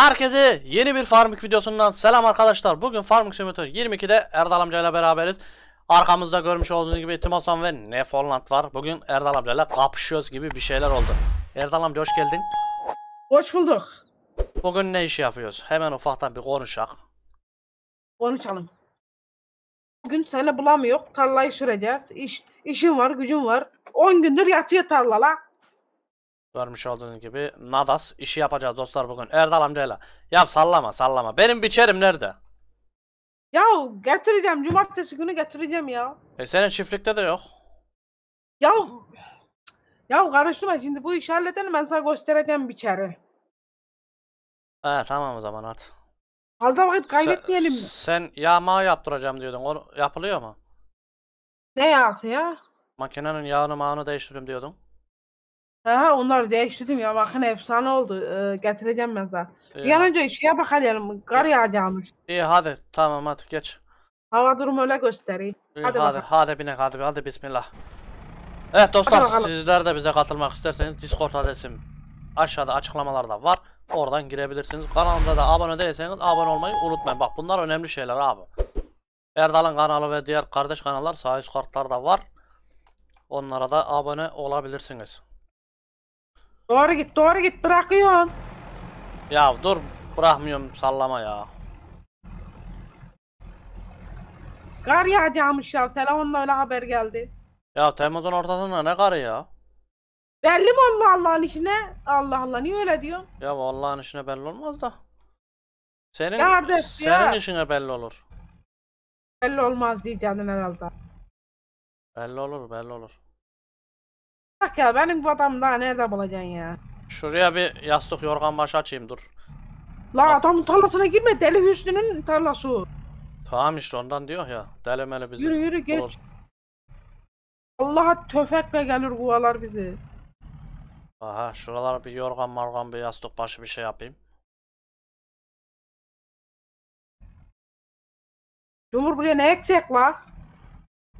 Herkese yeni bir Farmik videosundan selam arkadaşlar. Bugün Farmik Simulator 22'de Erdal amcayla beraberiz. Arkamızda görmüş olduğunuz gibi Timoson ve Neforland var. Bugün Erdal amcayla kapışıyoruz gibi bir şeyler oldu. Erdal amca hoş geldin. Hoş bulduk. Bugün ne işi yapıyoruz? Hemen ufaktan bir konuşak. Konuşalım. Bugün seni bulamıyor. Tarlayı süreceğiz. İş, işim var, gücüm var. 10 gündür yatıyor tarlala. Görmüş olduğunuz gibi Nadas işi yapacağız dostlar bugün Erdal amcayla. Ya sallama sallama. Benim biçerim nerede? Ya getireceğim. Cumartesi günü getireceğim ya. E senin çiftlikte de yok. Ya ya karıştırma şimdi bu işi halledelim ben sana göstereceğim biçeri. He tamam o zaman at. Fazla vakit kaybetmeyelim Sen, sen yağma yaptıracağım diyordun. O yapılıyor mu? Ne yağsı ya? Makinenin yağını mağını değiştiririm diyordun. Ha, onlar değiştirdim ya. Bakın efsane oldu. Ee, getireceğim ben sana. Bir an önce şeye bakalım. Kar yağacakmış. İyi hadi tamam hadi geç. Hava durumu öyle gösteriyor. İyi, hadi, hadi, bakalım. hadi binek hadi, hadi bismillah. Evet dostlar sizler de bize katılmak isterseniz Discord adresim aşağıda açıklamalarda var. Oradan girebilirsiniz. Kanalımıza da abone değilseniz abone olmayı unutmayın. Bak bunlar önemli şeyler abi. Erdal'ın kanalı ve diğer kardeş kanallar sağ üst kartlarda var. Onlara da abone olabilirsiniz. Doğru git doğru git bırakıyorsun. Ya dur bırakmıyorum sallama ya. Kar yağacakmış ya telefonla öyle haber geldi. Ya Temmuz'un ortasında ne karı ya? Belli mi Allah Allah'ın işine? Allah Allah niye öyle diyor? Ya Allah'ın işine belli olmaz da. Senin Kardeş senin ya. işine belli olur. Belli olmaz diyeceksin herhalde. Belli olur belli olur. Bak ya benim bu adamı daha nerede bulacaksın ya? Şuraya bir yastık yorgan başı açayım dur. La adamın tarlasına girme Deli Hüsnü'nün tarlası. Tamam işte ondan diyor ya. Deli bizi. Yürü yürü geç. Olur. Allah'a töfekle gelir kovalar bizi. Aha şuralar bir yorgan margan bir yastık başı bir şey yapayım. Cumhur buraya ne eksik la?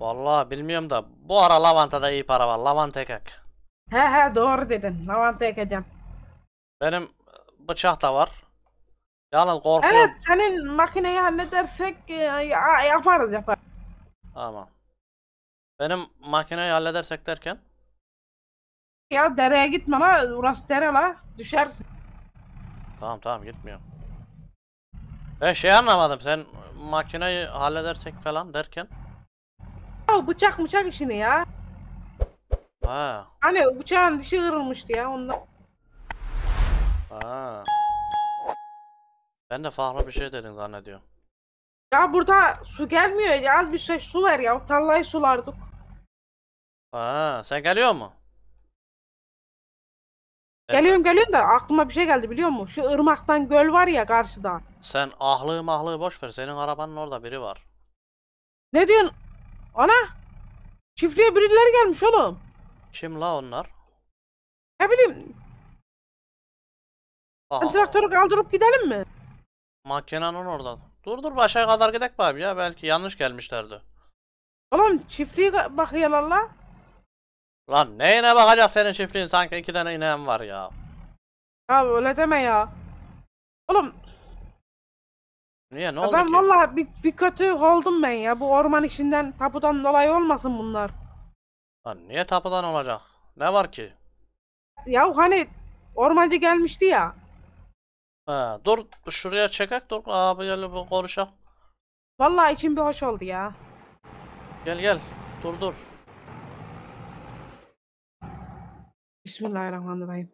Vallahi bilmiyorum da bu ara lavantada iyi para var. Lavanta ekek. He he doğru dedin. Lavanta ekeceğim. Benim bıçak da var. Yalnız korkuyorum. Evet senin makineyi halledersek e, yaparız yaparız. Tamam. Benim makineyi halledersek derken? Ya dereye gitme la. Orası dere la. Düşersin. Tamam tamam gitmiyorum. Ben şey anlamadım sen makineyi halledersek falan derken? Ya bıçak bıçak işini ya. Ha. Hani bıçağın dişi kırılmıştı ya ondan. Ha. Ben de farklı bir şey dedim zannediyorum. Ya burada su gelmiyor ya az bir şey su ver ya tarlayı sulardık. Ha, sen geliyor mu? Geliyorum geliyorum da aklıma bir şey geldi biliyor musun? Şu ırmaktan göl var ya karşıda. Sen ahlığı mahlığı boş ver. Senin arabanın orada biri var. Ne diyorsun? Ana! Çiftliğe birileri gelmiş oğlum. Kim la onlar? Ne bileyim. Aa. Ben traktörü kaldırıp gidelim mi? Makinenin oradan. Dur dur başa kadar gidek abi ya belki yanlış gelmişlerdi. Oğlum çiftliği bakıyorlar la. Lan neyine bakacak senin çiftliğin sanki iki tane inen var ya. Abi öyle deme ya. Oğlum Niye ne oldu ben ki? vallahi bir, bir kötü oldum ben ya. Bu orman işinden tapudan dolayı olmasın bunlar. Lan niye tapudan olacak? Ne var ki? Ya hani ormancı gelmişti ya. Ha, dur şuraya çekek dur abi gel bu konuşak. Valla için bir hoş oldu ya. Gel gel dur dur. Bismillahirrahmanirrahim.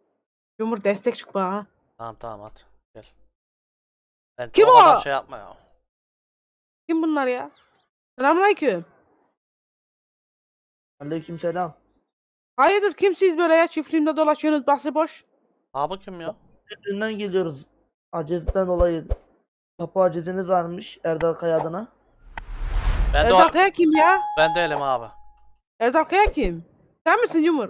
Cumhur destek çık bana. Tamam tamam at. Ben Kim o? kadar Şey yapma ya. Kim bunlar ya? Selamünaleyküm. Aleyküm selam. Hayırdır kim siz böyle ya çiftliğimde dolaşıyorsunuz bahsi boş. Abi kim ya? Dünden geliyoruz. Acizden dolayı. Kapı aciziniz varmış Erdal Kaya adına. Ben de, Erdal Kaya kim ya? ben de elim abi. Erdal Kaya kim? Sen misin Yumur?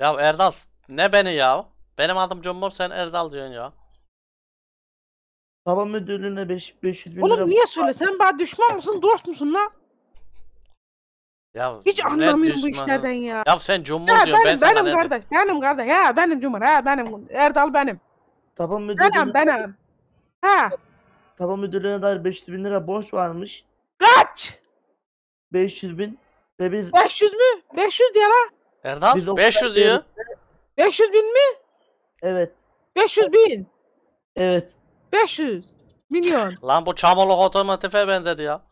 Ya Erdal ne beni ya? Benim adım Cumbur sen Erdal diyorsun ya. Hava müdürlüğüne 5 500 bin lira. niye söyle? Sen bana düşman mısın, dost musun lan? Ya Hiç ne anlamıyorum bu işlerden ya. Ya sen cumhur diyorsun. benim, sana benim dedim. kardeş, benim kardeş. Ya benim Cumhur, ha benim Erdal benim. Taban müdürlüğüne, Benim benim. Ha taban müdürlüğüne dair 500 bin lira borç varmış. kaç? 500 bin ve biz 500 mü? 500 diye lan. Erdal Biz o kadar 500 diyor. 500 bin mi? evet 500 bin. evet 500 milyon. Lan bu çamurluk otomotife benzedi ya.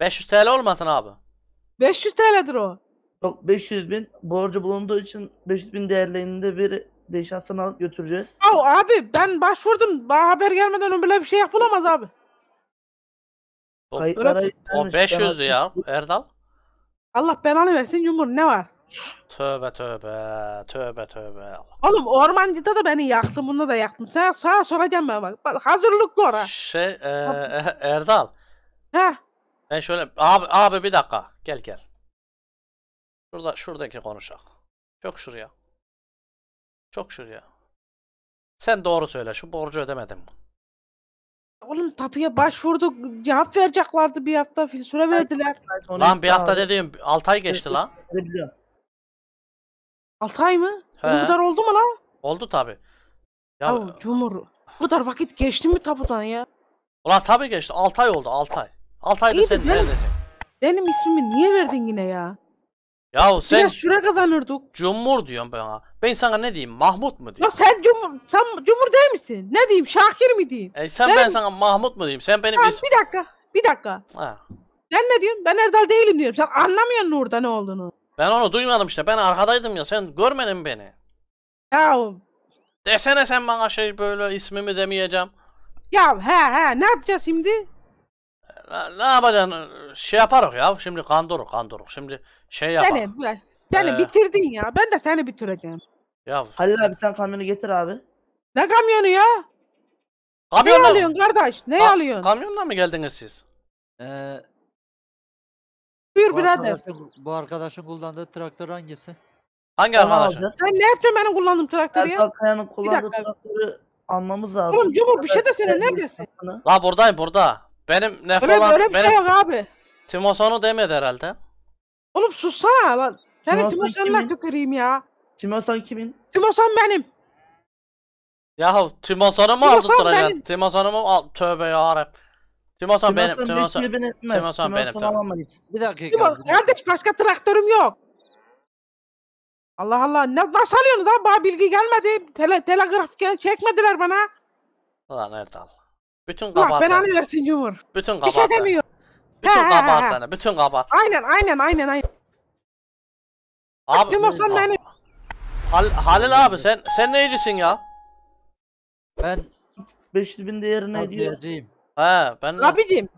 500 TL olmasın abi. 500 TL'dir o. Yok 500 bin borcu bulunduğu için 500 bin değerlerinde bir değişen alıp götüreceğiz. Ya abi ben başvurdum. Bana haber gelmeden böyle bir şey yapılamaz abi. O, Kayıtlara o 500'dü ya Erdal. Allah belanı versin Yumur ne var? Tövbe tövbe. Tövbe tövbe. Oğlum Ormancı'da da beni yaktın. Bunda da yaktın. Sen sana soracağım ben bak. bak hazırlıklı ora. Şey e, e, Erdal. He. Ben şöyle abi abi bir dakika. Gel gel. Şurada şuradaki konuşak. Çok şuraya. Çok şuraya. Sen doğru söyle. Şu borcu ödemedim mi? Oğlum tapuya başvurduk. Cevap vardı bir hafta. Süre verdiler. Lan bir hafta dediğim 6 ay geçti lan. 6 ay mı? He. O kadar oldu mu la? Oldu tabi. Ya, ya cumhur. Bu kadar vakit geçti mi tabudan ya? Ulan tabi geçti. 6 ay oldu 6 ay. 6 aydır sen benim, neredesin? Benim ismimi niye verdin yine ya? Ya sen Biraz süre kazanırdık. Cumhur diyorum ben ha. Ben sana ne diyeyim? Mahmut mu diyeyim? Ya sen Cumhur, sen Cumhur değil misin? Ne diyeyim? Şakir mi diyeyim? E sen ben, ben sana Mahmut mu diyeyim? Sen benim ha, ismim... Bir dakika. Bir dakika. Ha. Ben ne diyorum? Ben Erdal değilim diyorum. Sen anlamıyorsun orada ne olduğunu. Ben onu duymadım işte. Ben arkadaydım ya. Sen görmedin beni. Ya Desene sen bana şey böyle ismimi demeyeceğim. ya he he ne yapacağız şimdi? Ne, ne yapacaksın? Şey yaparız ya. Şimdi kandırık kandırık. Şimdi şey yaparız. Seni, bu- seni Ee. bitirdin ya. Ben de seni bitireceğim. Ya Halil abi sen kamyonu getir abi. Ne kamyonu ya? Ne alıyorsun kardeş? Ne Ka- alıyorsun? kamyonla mı geldiniz siz? Ee, Buyur Bu birader. arkadaşın, bu arkadaşın kullandığı traktör hangisi? Hangi Onu arkadaşın? Sen ne yaptın benim kullandığım traktörü ya? Erdal Kaya'nın kullandığı dakika. traktörü almamız lazım. Oğlum Cumhur bir şey desene neredesin? La buradayım burada. Benim ne Öyle, falan öyle bir şey benim şey yok abi. Timoson'u demedi herhalde. Oğlum sussana lan. Senin Timosan Timosan'la kimin? tüküreyim ya. Timosan kimin? Timosan benim. Yahu Timoson'u mu Timoson aldırtacaksın? benim. Timoson'u mu al? Tövbe yarabbim. Timoson benim, Timoson. Timoson benim. Timoson alamayız. Bir dakika. Timon, kardeş başka traktörüm yok. Allah Allah ne nasıl alıyorsunuz bana bilgi gelmedi. Tele, telegraf çekmediler bana. Ulan Erdal. Bütün kabahat. Ben belanı versin Cumhur. Bütün kabahat. Bir şey demiyor. Bütün kabahat sana. Bütün kabahat. Aynen aynen aynen aynen. Abi. Cumhur sen benim. Hal Halil abi sen sen neycisin ya? Ben 500 bin değerine diyor. Ha ben Abicim.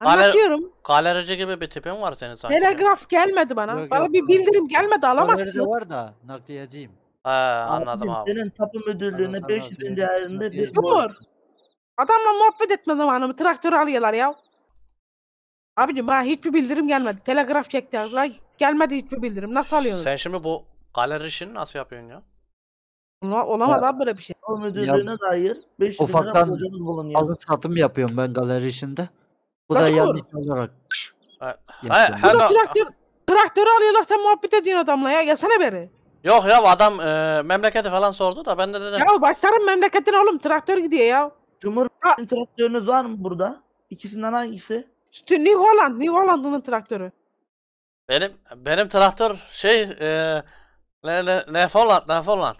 Anlatıyorum. Galerici gibi bir tipin var senin sanki. Telegraf gelmedi bana. Yok, bana yok. bir bildirim gelmedi Galeride alamazsın. var da nakliyeciyim. Ha anladım abi. Senin tapu müdürlüğüne 500 bin değerinde bir Yok. Umur. Adamla muhabbet etme zamanımı traktörü alıyorlar ya. Abicim bana hiçbir bildirim gelmedi. Telegraf çekti, Gelmedi hiçbir bildirim. Nasıl alıyorsun? Sen şimdi bu galerişini nasıl yapıyorsun ya? Ola- Olamaz Ya, böyle bir şey. O müdürlüğüne dair 5 bin lira Ufaktan borcumuz bulunuyor. alım satım yapıyorum ben galeri işinde. Bu da yanlış olarak. Ha- Hayır, yapıyorum. traktör, traktörü alıyorlar sen muhabbet ediyorsun adamla ya. Yesene beri. Yok ya adam e, memleketi falan sordu da ben de dedim. Ya başlarım memleketin oğlum traktör gidiyor ya. Cumhurbaşkanı traktörünüz var mı burada? İkisinden hangisi? Sütü New Holland, New Holland'ın traktörü. Benim benim traktör şey e, ne ne ne falan ne falan.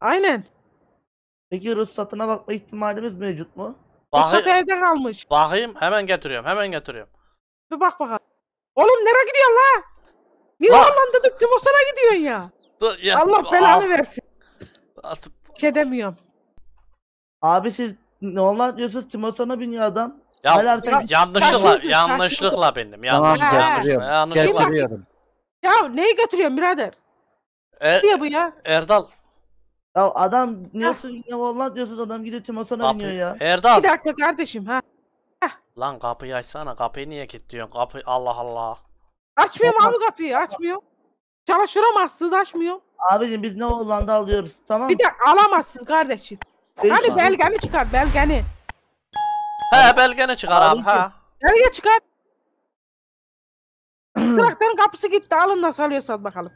Aynen. Peki ruhsatına bakma ihtimalimiz mevcut mu? Ruhsat Bakayım, kalmış. bakayım hemen getiriyorum hemen getiriyorum. Bir bak bakalım. Oğlum nereye gidiyorsun la? Niye Bak. lan dedik Timursan'a gidiyorsun ya? Dur, ya- Allah belanı ah. versin. Ah, Bir şey demiyorum. Abi siz ne anlatıyorsunuz? Timosan'a biniyor adam. Ya, Hala abi sen- yanlışlıkla Taşıyorsun, yanlışlıkla bindim Tamam yanlışlıkla. getiriyorum. yanlışlıkla. Getiriyorum. Ya neyi götürüyorsun birader? E, er- Diye bu ya. Erdal ya adam diyorsun yine vallahi diyorsunuz adam gidiyor Timasan'a Kapı- biniyor ya. Erdal. Bir dakika kardeşim ha. Lan kapıyı açsana. Kapıyı niye kilitliyorsun? Kapı Allah Allah. Açmıyorum abi kapıyı açmıyor. Çalıştıramazsınız açmıyor. Abicim biz ne Hollanda alıyoruz tamam Bir dakika alamazsın kardeşim. Beş Hani tane. belgeni çıkar belgeni. He belgeni çıkar abi Abicim. ha. Nereye çıkar? Trakların kapısı gitti alın nasıl alıyorsanız bakalım.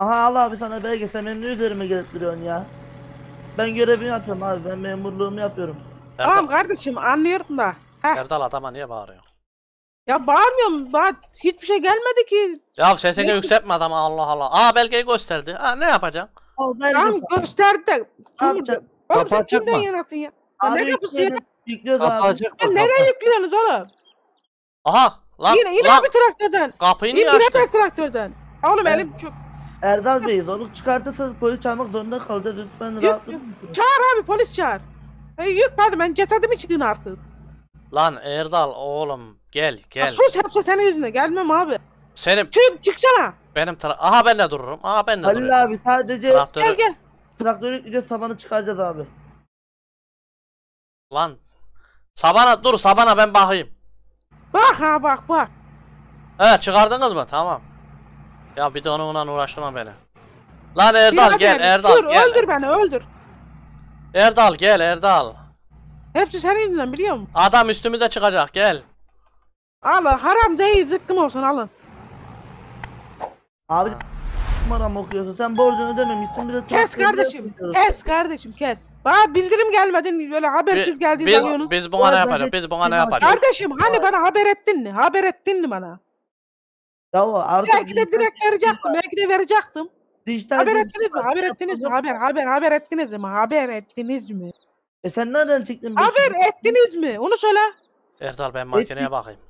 Aha Allah abi sana belge sen benim üzerime gelip ya. Ben görevimi yapıyorum abi ben memurluğumu yapıyorum. Erdal, Tamam kardeşim anlıyorum da. Heh. Erdal adama niye bağırıyor? Ya bağırmıyorum. Daha hiçbir şey gelmedi ki. Ya sesini yükseltme adama Allah Allah. Aa belgeyi gösterdi. Aa ne yapacaksın? Al Tamam gösterdi de. Oğlum sen kimden çakma. yanasın ya? Ya ne Abi kapısı ya? Ya nereye yüklüyorsunuz oğlum? Aha lan yine yine lan abi traktörden. kapıyı niye İn açtın? traktörden. Oğlum elim çok Erdal Bey zorluk çıkartırsanız polis çağırmak zorunda kalacağız. Lütfen rahat yok. Çağır abi polis çağır. E, yok hadi ben cesedimi çıkın artık. Lan Erdal oğlum gel gel. Ya, sus hepsi senin yüzünden gelmem abi. Senin... Çık çıksana. Benim tara... Aha ben de dururum. Aha ben de Halil dururum. abi sadece... Traktörü... Gel gel. Traktörü yükleyeceğiz sabanı çıkaracağız abi. Lan. Sabana dur sabana ben bakayım. Bak ha bak bak. He çıkardınız mı? Tamam. Ya bir de onunla uğraştırma beni. Lan Erdal gel yani. Erdal Sür, gel. öldür beni öldür. Erdal gel Erdal. Hepsi senin yüzünden biliyor musun? Adam üstümüze çıkacak gel. Alın haram değil zıkkım olsun alın. Abi numaram okuyorsun sen borcunu ödememişsin bize Kes kardeşim kes kardeşim kes. Bana bildirim gelmedin böyle habersiz geldiği biz, biz buna ne yapacağız biz buna ne yapacağız. Kardeşim hani bana haber ettin mi haber ettin mi bana? Ya artık belki de direkt verecektim. Belki de verecektim. Dijital haber ettiniz mi? Haber ettiniz mi? Haber haber haber ettiniz mi? Haber ettiniz mi? E sen nereden çıktın? Haber beşini? ettiniz mi? Onu söyle. Erdal ben makineye Etti. bakayım.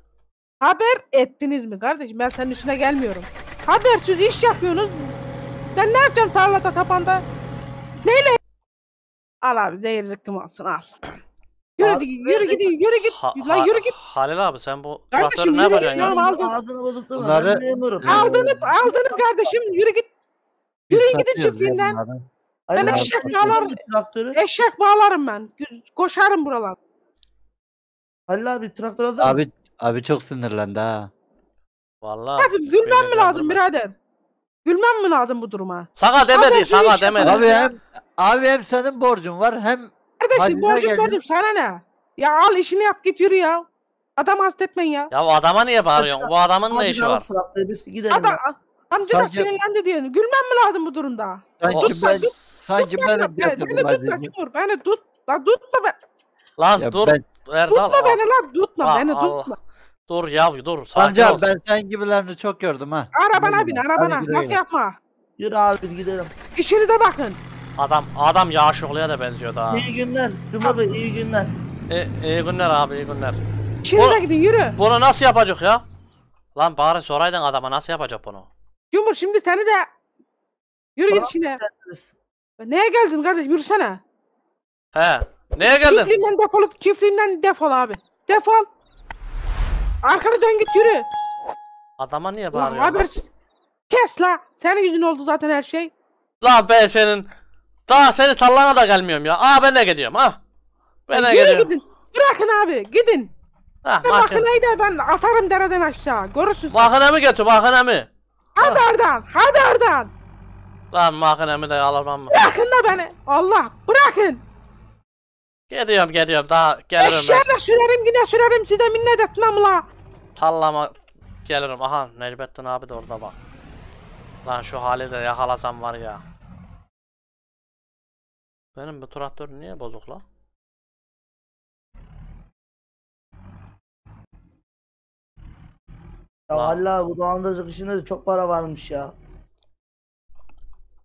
Haber ettiniz mi kardeşim? Ben senin üstüne gelmiyorum. Habersiz iş yapıyorsunuz. Ben ne yapacağım tarlada tapanda? Neyle? Al abi zehir zıkkım alsın al. Yürü, abi, yürü git, yürü git. Ha, lan yürü git. Halil abi sen bu kartları ne yapacaksın ya? Aldın. Ağzını bozup durma. Bunları... Aldınız, aldınız kardeşim. Yürü git. Yürü gidin çiftliğinden. Ben eşek bağlarım. Eşek bağlarım ben. Koşarım buralar. Halil abi traktör hazır Abi, abi çok sinirlendi ha. Vallahi. Efendim gülmem mi lazım birader? Gülmem mi lazım bu duruma? Saka demedi, saka demedi. Abi hem, abi hem senin borcun var hem Kardeşim borcum borcum sana ne? Ya al işini yap git yürü ya. Adam hastetmeyin ya. Ya bu adama niye bağırıyorsun? Bu adamın ne işi var? Adam, amca da sinirlendi diye. Gülmem mi lazım bu durumda? Sanki Dur, ben, dur, sanki dur, ben beni, yapıyorum beni tutma hadi. dur. Beni tut. La tutma be. Lan dur ben, Erdal. Tutma ah. beni lan, tutma Aa, ah, beni Allah. tutma. Dur yav dur sakin ol. amca ben sen gibilerini çok gördüm ha. Arabana bin arabana. güle yapma. Yürü abi biz İşini de bakın. Adam adam yağış yağışıklıya da benziyor daha. İyi günler. Cuma Bey iyi günler. İyi e, iyi günler abi iyi günler. Şurada gidin yürü. Bunu nasıl yapacak ya? Lan bari soraydın adama nasıl yapacak bunu? Cumhur şimdi seni de yürü git işine. Neye geldin kardeş yürüsene. He. Neye geldin? Çiftliğimden defolup çiftliğimden defol abi. Defol. Arkana dön git yürü. Adama niye bağırıyorsun? Haber... Kes la. Senin yüzün oldu zaten her şey. La be senin daha seni tallana da gelmiyorum ya. Aa ben de gidiyorum ha. Ben de Yürü gidiyorum. gidin. Bırakın abi gidin. Ha, Ben makine. makineyi de ben atarım dereden aşağı. Görürsün. sen. Makinemi götür makinemi. Hadi oradan. Hadi oradan. Lan makinemi de alırmam mı? Bırakın da beni. Allah bırakın. Geliyorum geliyorum daha gelirim Eşeğe ben. de sürerim yine sürerim size minnet etmem la. Tallama gelirim. Aha Nelbettin abi de orada bak. Lan şu hali de yakalasam var ya. Benim bu traktör niye bozuk la? Ya valla bu dolandırıcılık işinde de çok para varmış ya.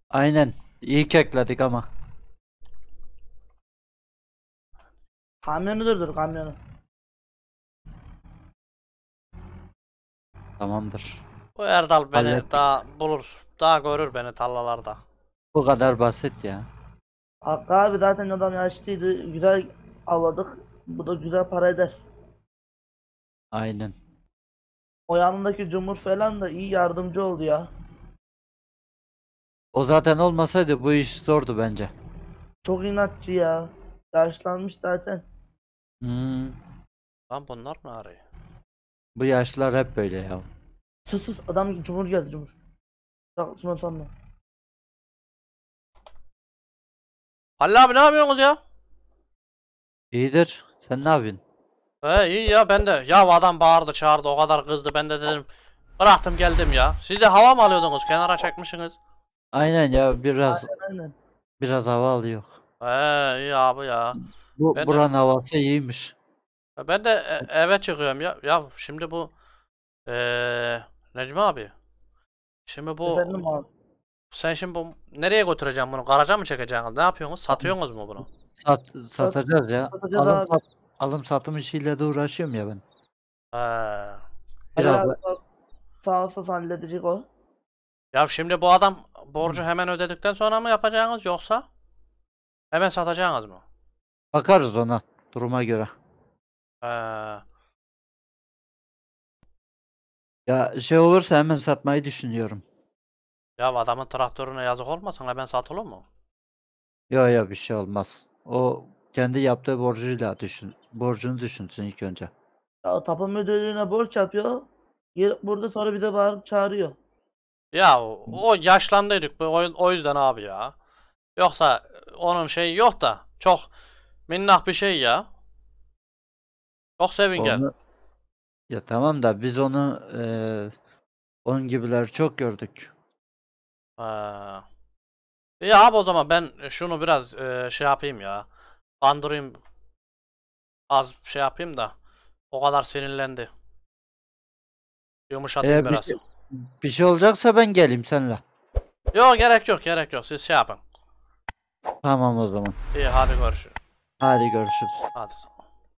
Aynen. İyi kekledik ama. Kamyonu durdur kamyonu. Tamamdır. Bu Erdal beni Hallettik. daha bulur. Daha görür beni tallalarda. Bu kadar basit ya. Hakkı abi zaten adam yaşlıydı. Güzel avladık. Bu da güzel para eder. Aynen. O yanındaki cumhur falan da iyi yardımcı oldu ya. O zaten olmasaydı bu iş zordu bence. Çok inatçı ya. Yaşlanmış zaten. Hmm. Lan bunlar mı arıyor? Bu yaşlılar hep böyle ya. Sus sus adam cumhur geldi cumhur. Bak tutma sanma. Halil abi ne yapıyorsunuz ya? İyidir. Sen ne yapıyorsun? He iyi ya ben de. Ya adam bağırdı çağırdı o kadar kızdı ben de dedim. Bıraktım geldim ya. Siz de hava mı alıyordunuz? Kenara çekmişsiniz. Aynen ya biraz Aynen, biraz hava alıyor. He iyi abi ya. Bu Ben de- buranın havası iyiymiş. Ben de e, eve çıkıyorum ya. Ya şimdi bu eee Necmi abi. Şimdi bu Efendim abi. Sen şimdi bu, nereye götüreceğim bunu? Garaja mı çekeceksin? Ne yapıyorsunuz? Satıyorsunuz mu bunu? Sat, satacağız ya. Satacağız alım, sat, alım satım işiyle de uğraşıyorum ya ben. Ee, Biraz Biraz da. Sağ olsun halledecek o. ya şimdi bu adam borcu hemen ödedikten sonra mı yapacaksınız yoksa hemen satacaksınız mı? Bakarız ona duruma göre. Ee, Ya şey olursa hemen satmayı düşünüyorum. Ya adamın traktörüne yazık olmasın hemen satılır mı? Ya ya bir şey olmaz. O kendi yaptığı borcuyla düşün, borcunu düşünsün ilk önce. Ya tapu müdürlüğüne borç yapıyor. Gelip burada sonra bize bağır çağırıyor. Ya o, o yaşlandıydık o yüzden abi ya. Yoksa onun şeyi yok da çok minnak bir şey ya. Çok sevingen. Onu... Ya tamam da biz onu e, onun gibiler çok gördük. Ha. Ee, ya abi o zaman ben şunu biraz e, şey yapayım ya. Bandırayım. Az şey yapayım da. O kadar sinirlendi. Yumuşatayım Ee, bir biraz. şey, bir şey olacaksa ben geleyim seninle. Yok gerek yok gerek yok. Siz şey yapın. Tamam o zaman. İyi hadi görüşürüz. Hadi görüşürüz. Hadi.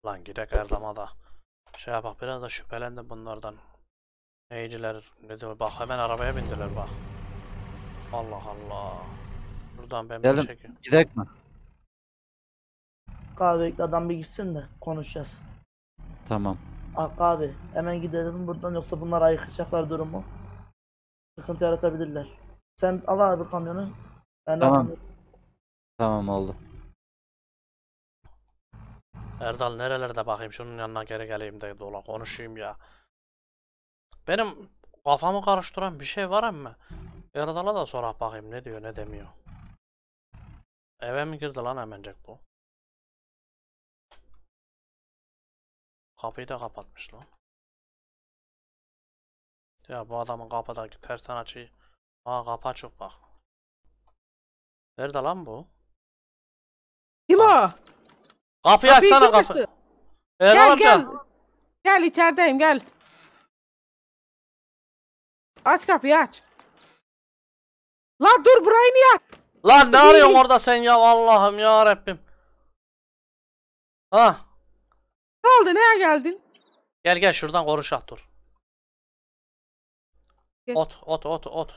Lan gidek Erdem'a da. Şey yapak biraz da şüphelendim bunlardan. Neyciler ne diyor bak hemen arabaya bindiler bak. Allah Allah. Buradan ben Geldim. çekiyorum. Gidek mi? Kahve adam bir gitsin de konuşacağız. Tamam. Hakkı abi hemen gidelim buradan yoksa bunlar ayıkacaklar durumu. Sıkıntı yaratabilirler. Sen al abi kamyonu. Ben Tamam. Tamam oldu. Erdal nerelerde bakayım şunun yanına geri geleyim de dola konuşayım ya. Benim kafamı karıştıran bir şey var ama Erdal'a da sorak ah, bakayım ne diyor ne demiyor. Eve mi girdi lan hemencek bu? Kapıyı da kapatmış lan. Ya bu adamın kapıdaki tersten açıyı. Aa kapı açık bak. Nerede lan bu? Kim o? Kapıyı Kapıyı açsana kapı. kapı. Ee, gel amca. gel. Gel içerideyim gel. Aç kapıyı aç. Lan dur burayı niye at? Lan ne arıyorsun orada sen ya Allah'ım ya Rabbim. Ha. Ah. Ne oldu neye geldin? Gel gel şuradan at dur. Ot ot ot ot.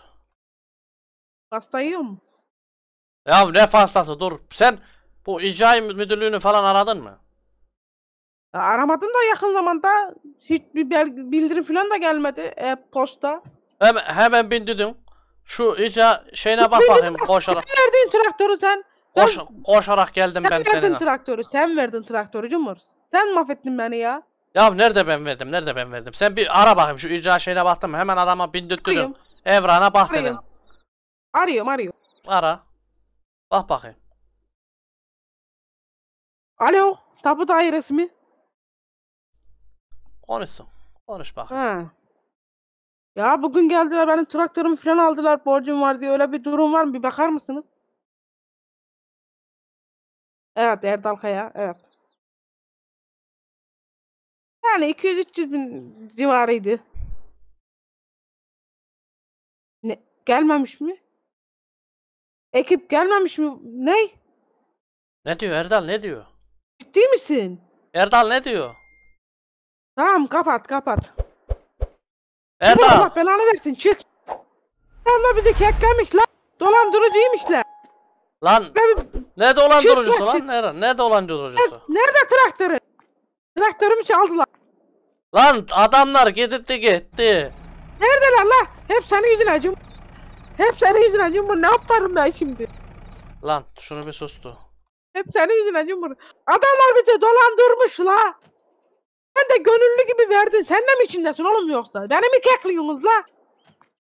Pasta yiyor mu? Ya ne pastası dur. Sen bu icra müdürlüğünü falan aradın mı? Ya aramadım da yakın zamanda hiçbir bildirim falan da gelmedi e, posta. Hemen, hemen bindirdim. Şu iyice şeyine bak bakayım koşarak. Sen verdin traktörü sen. Koş, koşarak geldim sen ben seninle. Sen verdin traktörü. Sen verdin traktörü Cumhur. Sen mahvettin beni ya. Ya nerede ben verdim? Nerede ben verdim? Sen bir ara bakayım şu icra şeyine baktın mı? Hemen adama bindirttirdim. Evrana bak arıyorum. dedim. Arıyorum arıyorum. Ara. Bak bakayım. Alo. Tapu dairesi mi? Konuşsun. Konuş bakayım. Ha. Ya bugün geldiler benim traktörümü falan aldılar borcum var diye öyle bir durum var mı bir bakar mısınız? Evet Erdal Kaya evet. Yani 200-300 bin civarıydı. Ne, gelmemiş mi? Ekip gelmemiş mi? Ney? Ne diyor Erdal ne diyor? Ciddi misin? Erdal ne diyor? Tamam kapat kapat. Erda. Allah belanı versin çık. Ama bizi keklemiş Dolandırıcıymışlar. lan. Lan ne dolandırıcısı lan? Ne, ne dolandırıcısı? nerede traktörü? Traktörümü çaldılar. Lan adamlar gitti gitti. Neredeler lan? Hep senin yüzün acım. Hep senin yüzün acım. Ne yaparım ben şimdi? Lan şunu bir sustu. Hep senin yüzünden cumhur. Adamlar bizi dolandırmış la. Sen de gönüllü gibi verdin. Sen de mi içindesin oğlum yoksa? Beni mi kekliyorsunuz la?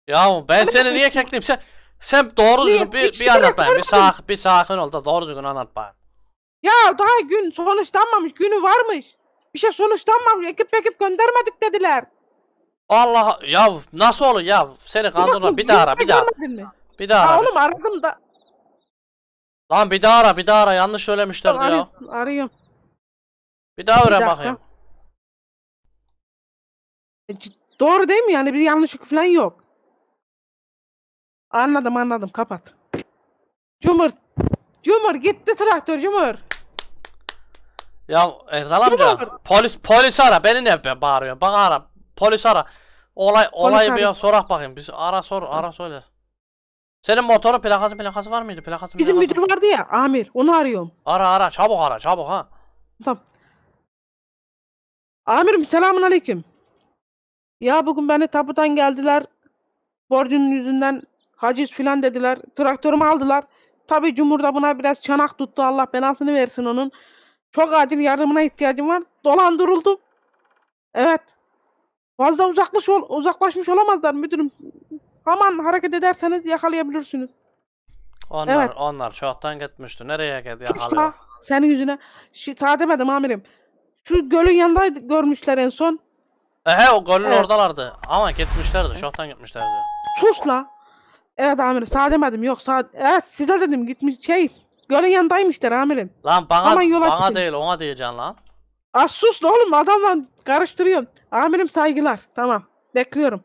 Ya ben seni niye kekliyim? Sen sen doğru düzgün bir, bir anlat bana. Bir, sak, bir sakin ol da doğru düzgün anlat bana. Ya daha gün sonuçlanmamış. Günü varmış. Bir şey sonuçlanmamış. Ekip ekip göndermedik dediler. Allah ya nasıl olur ya? Seni kandırma. Bir daha ara bir daha. Bir daha ara. Oğlum aradım da. Lan bir daha ara bir daha ara yanlış söylemişler ya. Arıyorum. arıyorum. Bir daha öğren bakayım. E, doğru değil mi? Yani bir yanlışlık falan yok. Anladım anladım kapat. Cumhur. Cumhur gitti traktör Cumhur. Ya Erdal amca polis polis ara beni ne be bağırıyorsun bak ara polis ara. Olay olayı bir abi. bakayım biz ara sor ara söyle. Senin motoru plakası plakası var mıydı plakası? Bizim plakası. müdür vardı ya Amir onu arıyorum. Ara ara çabuk ara çabuk ha. Tamam. Amirim selamun aleyküm. Ya bugün beni tapudan geldiler. Borcunun yüzünden haciz filan dediler. Traktörümü aldılar. Tabi Cumhur'da buna biraz çanak tuttu. Allah belasını versin onun. Çok acil yardımına ihtiyacım var. Dolandırıldım. Evet. Fazla uzaklaş ol, uzaklaşmış olamazlar müdürüm. Aman hareket ederseniz yakalayabilirsiniz. Onlar, evet. onlar çoktan gitmişti. Nereye geldi yakalıyor? Senin yüzüne. Şu, sağ demedim amirim. Şu gölün yanında görmüşler en son. Ehe o golün Evet. oradalardı. Ama gitmişlerdi. Şoktan gitmişlerdi. Sus la. Evet amirim sağ demedim yok sağ. Evet size dedim gitmiş şey. Gölün yanındaymışlar amirim. Lan bana Aman yola bana değil ona diyeceksin lan. Az sus la oğlum adamla karıştırıyorum. Amirim saygılar tamam bekliyorum.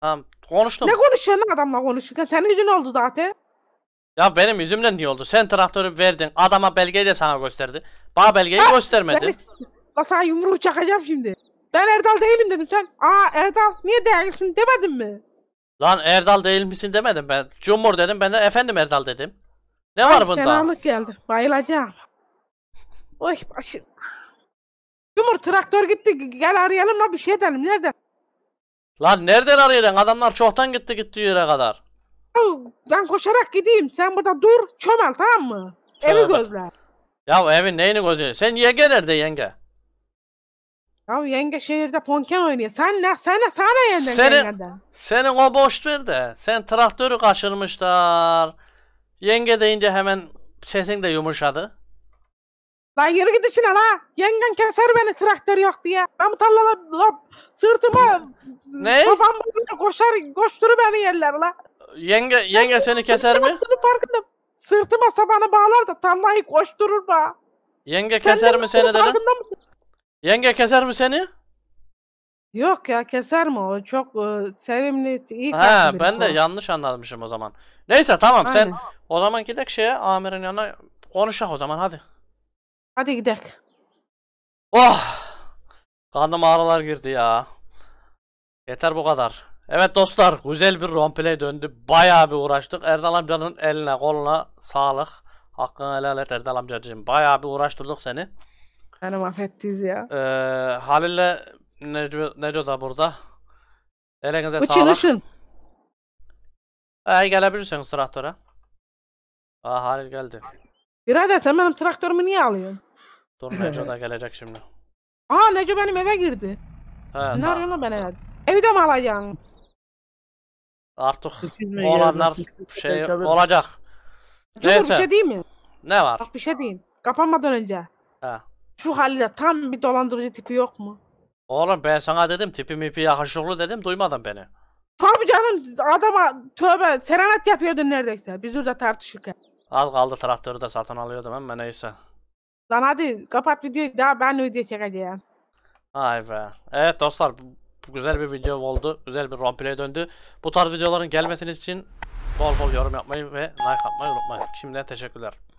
Tamam konuştum. Ne konuşuyorsun lan adamla konuşurken? Senin yüzün oldu zaten. Ya benim yüzümden niye oldu? Sen traktörü verdin. Adama belgeyi de sana gösterdi. Bana belgeyi göstermedi. Beni, La sana yumruğu çakacağım şimdi. Ben Erdal değilim dedim sen. Aa Erdal niye değilsin demedin mi? Lan Erdal değil misin demedim ben. Cumhur dedim ben de efendim Erdal dedim. Ne Ay, var bunda? Fenalık geldi. Bayılacağım. Oy başım. Cumhur traktör gitti. Gel arayalım la bir şey edelim. Nerede? Lan nereden arayalım? Adamlar çoktan gitti gitti yere kadar. Ben koşarak gideyim. Sen burada dur. Çömel tamam mı? Çömel. Evi gözle. Ya evin neyini gözle? Sen yenge nerede yenge? Ya yenge şehirde ponken oynuyor. Sen ne? Sen ne? sen Sana yenden senin, yengeden. Senin o boş ver de. Sen traktörü kaçırmışlar. Yenge deyince hemen sesin de yumuşadı. Lan yürü git işine la. Yengen keser beni traktör yok diye. Ben bu tarlada la, sırtıma ne? sopam koşar, koşturur beni yerler la. Yenge, yenge ben, seni keser mi? Farkındayım. Sırtıma sabanı bağlar da tarlayı koşturur ba. Yenge keser Sen mi seni dedim? Farkında mısın? Yenge keser mi seni? Yok ya keser mi o? Çok e, sevimli, iyi kalpli He ben de o. yanlış anlamışım o zaman. Neyse tamam sen o zaman gidek şeye amirin yanına konuşak o zaman hadi. Hadi gidelim. Oh! Kanım ağrılar girdi ya. Yeter bu kadar. Evet dostlar güzel bir romplay döndü. Bayağı bir uğraştık. Erdal amcanın eline koluna sağlık. Hakkını helal et Erdal amcacığım. Bayağı bir uğraştırdık seni. Beni mahvettiniz ya. Ee, Halil'le ne Neco da burada. Elinize Uçun sağlık. Uçun Ee, gelebilirsiniz traktöre. Aa Halil geldi. Birader sen benim traktörümü niye alıyorsun? Dur Neco da gelecek şimdi. Aa Neco benim eve girdi. He, ne arıyorsun ben evde? Evde mi alacaksın? Artık olanlar şey olacak. Cumhur bir şey değil mi? Ne var? Bak bir şey diyeyim. Kapanmadan önce. He. Şu halde tam bir dolandırıcı tipi yok mu? Oğlum ben sana dedim tipi mipi yakışıklı dedim duymadın beni. Tabii canım adama tövbe serenat yapıyordun neredeyse biz orada tartışırken. Al kaldı traktörü de satın alıyordum ama neyse. Lan hadi kapat videoyu daha ben video çekeceğim. Ay be. Evet dostlar bu güzel bir video oldu. Güzel bir roleplay'e döndü. Bu tarz videoların gelmesiniz için bol bol yorum yapmayı ve like atmayı unutmayın. Şimdiden teşekkürler.